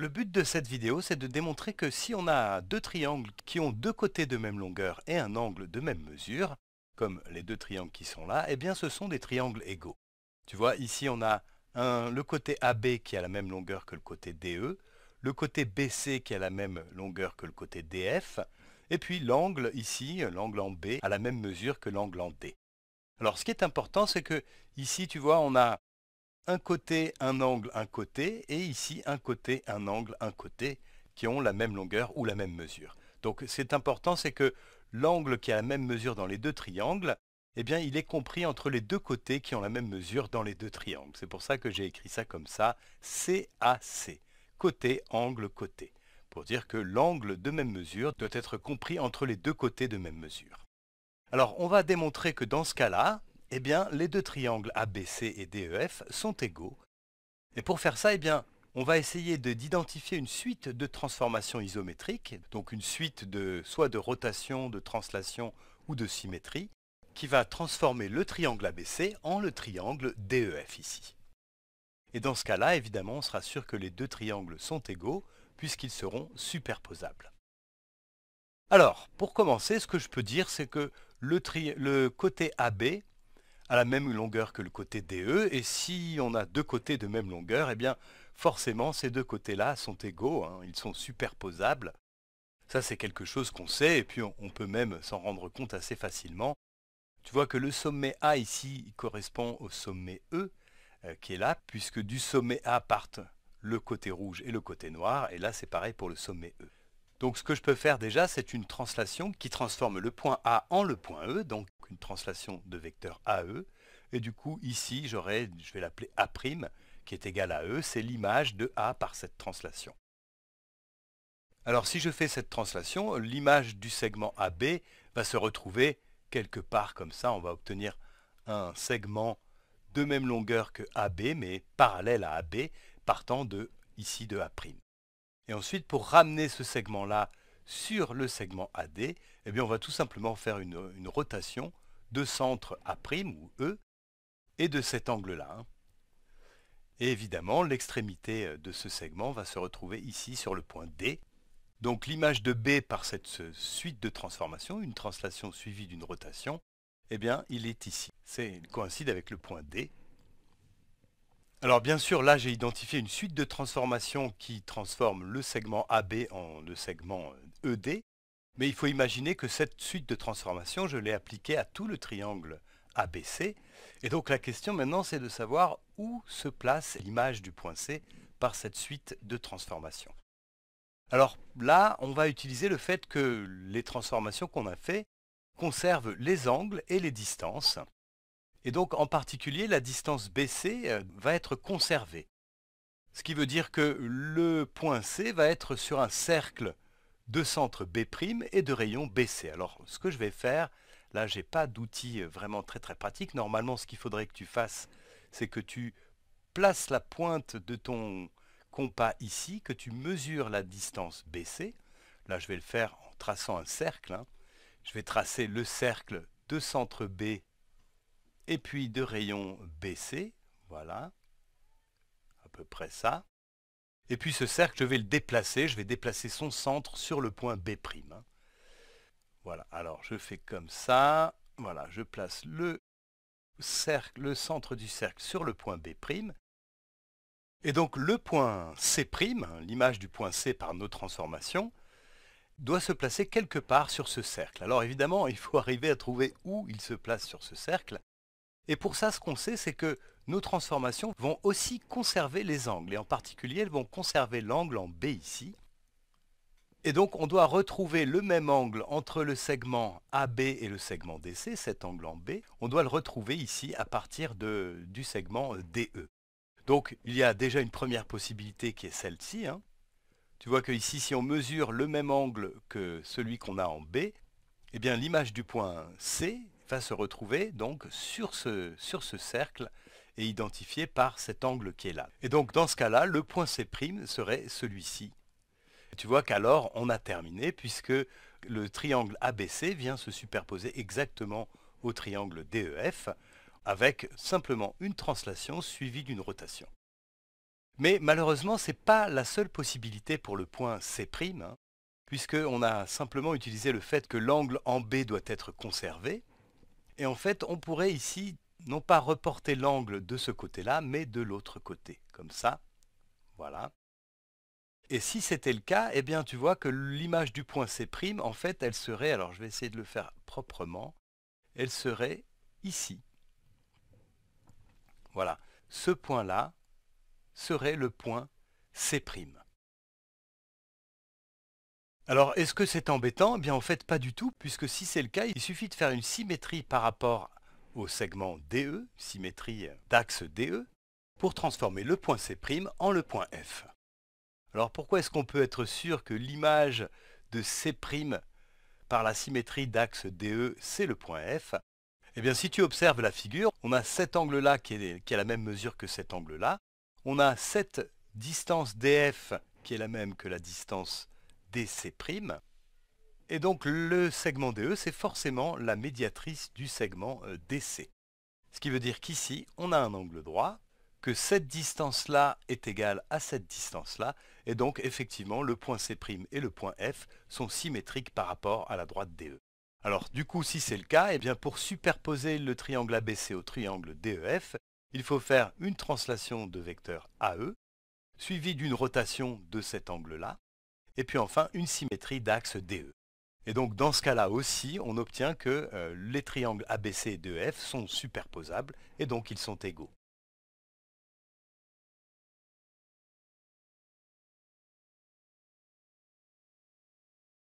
Le but de cette vidéo, c'est de démontrer que si on a deux triangles qui ont deux côtés de même longueur et un angle de même mesure, comme les deux triangles qui sont là, eh bien ce sont des triangles égaux. Tu vois, ici on a un, le côté AB qui a la même longueur que le côté DE, le côté BC qui a la même longueur que le côté DF, et puis l'angle ici, l'angle en B, a la même mesure que l'angle en D. Alors ce qui est important, c'est que ici, tu vois, on a un côté, un angle, un côté, et ici un côté, un angle, un côté, qui ont la même longueur ou la même mesure. Donc c'est important, c'est que l'angle qui a la même mesure dans les deux triangles, eh bien il est compris entre les deux côtés qui ont la même mesure dans les deux triangles. C'est pour ça que j'ai écrit ça comme ça, CAC, côté, angle, côté, pour dire que l'angle de même mesure doit être compris entre les deux côtés de même mesure. Alors on va démontrer que dans ce cas-là, eh bien, les deux triangles ABC et DEF sont égaux. Et pour faire ça, eh bien, on va essayer d'identifier une suite de transformations isométriques, donc une suite de soit de rotation, de translation ou de symétrie, qui va transformer le triangle ABC en le triangle DEF ici. Et dans ce cas-là, évidemment, on sera sûr que les deux triangles sont égaux, puisqu'ils seront superposables. Alors, pour commencer, ce que je peux dire, c'est que le côté AB à la même longueur que le côté DE, et si on a deux côtés de même longueur, eh bien forcément ces deux côtés-là sont égaux, hein, ils sont superposables. Ça c'est quelque chose qu'on sait, et puis on, peut même s'en rendre compte assez facilement. Tu vois que le sommet A ici correspond au sommet E, euh, qui est là, puisque du sommet A partent le côté rouge et le côté noir, et là c'est pareil pour le sommet E. Donc ce que je peux faire déjà, c'est une translation qui transforme le point A en le point E, donc une translation de vecteur AE. Et du coup, ici, j'aurai, je vais l'appeler A', qui est égal à E, c'est l'image de A par cette translation. Alors si je fais cette translation, l'image du segment AB va se retrouver quelque part comme ça. On va obtenir un segment de même longueur que AB, mais parallèle à AB, partant de ici de A'. Et ensuite, pour ramener ce segment-là sur le segment AD, eh bien on va tout simplement faire une, rotation de centre A' ou E et de cet angle-là. Hein. Et évidemment, l'extrémité de ce segment va se retrouver ici sur le point D. Donc l'image de B par cette suite de transformations, une translation suivie d'une rotation, eh bien il est ici. C'est, il coïncide avec le point D. Alors bien sûr, là j'ai identifié une suite de transformations qui transforme le segment AB en le segment ED, mais il faut imaginer que cette suite de transformations, je l'ai appliquée à tout le triangle ABC. Et donc la question maintenant, c'est de savoir où se place l'image du point C par cette suite de transformations. Alors là, on va utiliser le fait que les transformations qu'on a fait conservent les angles et les distances. Et donc en particulier, la distance BC euh, va être conservée. Ce qui veut dire que le point C va être sur un cercle de centre B' et de rayon BC. Alors ce que je vais faire, là n'ai pas d'outil euh, vraiment très très pratique. Normalement ce qu'il faudrait que tu fasses, c'est que tu places la pointe de ton compas ici, que tu mesures la distance BC. Là je vais le faire en traçant un cercle. Hein. Je vais tracer le cercle de centre B et puis de rayon BC. Voilà, à peu près ça. Et puis ce cercle, je vais le déplacer, je vais déplacer son centre sur le point B'. Hein. Voilà, alors je fais comme ça, voilà, je place le cercle, le centre du cercle sur le point B'. Et donc le point C', hein, l'image du point C par nos transformations, doit se placer quelque part sur ce cercle. Alors évidemment, il faut arriver à trouver où il se place sur ce cercle. Et pour ça, ce qu'on sait, c'est que nos transformations vont aussi conserver les angles, et en particulier, elles vont conserver l'angle en B ici. Et donc, on doit retrouver le même angle entre le segment AB et le segment DC, cet angle en B. On doit le retrouver ici à partir de, du segment DE. Donc, il y a déjà une première possibilité qui est celle-ci. Hein. Tu vois que ici, si on mesure le même angle que celui qu'on a en B, eh bien l'image du point C, va se retrouver donc sur ce, cercle et identifié par cet angle qui est là. Et donc dans ce cas-là, le point C' serait celui-ci. Tu vois qu'alors on a terminé puisque le triangle ABC vient se superposer exactement au triangle DEF avec simplement une translation suivie d'une rotation. Mais malheureusement, ce n'est pas la seule possibilité pour le point C', puisqu'on a simplement utilisé le fait que l'angle en B doit être conservé, et en fait, on pourrait ici non pas reporter l'angle de ce côté-là, mais de l'autre côté, comme ça. Voilà. Et si c'était le cas, eh bien tu vois que l'image du point C', en fait, elle serait, alors je vais essayer de le faire proprement, elle serait ici. Voilà. Ce point-là serait le point C'. Alors, est-ce que c'est embêtant Eh bien, en fait, pas du tout, puisque si c'est le cas, il suffit de faire une symétrie par rapport au segment DE, symétrie d'axe DE, pour transformer le point C' en le point F. Alors, pourquoi est-ce qu'on peut être sûr que l'image de C' par la symétrie d'axe DE, c'est le point F Eh bien, si tu observes la figure, on a cet angle-là qui, qui, a la même mesure que cet angle-là, on a cette distance DF qui est la même que la distance DC'. Et donc le segment DE, c'est forcément la médiatrice du segment euh, DC. Ce qui veut dire qu'ici, on a un angle droit, que cette distance-là est égale à cette distance-là, et donc effectivement, le point C' et le point F sont symétriques par rapport à la droite DE. Alors du coup, si c'est le cas, et eh bien, pour superposer le triangle ABC au triangle DEF, il faut faire une translation de vecteur AE, suivie d'une rotation de cet angle-là, et puis enfin une symétrie d'axe DE. Et donc dans ce cas-là aussi, on obtient que euh, les triangles ABC et 2F e sont superposables et donc ils sont égaux.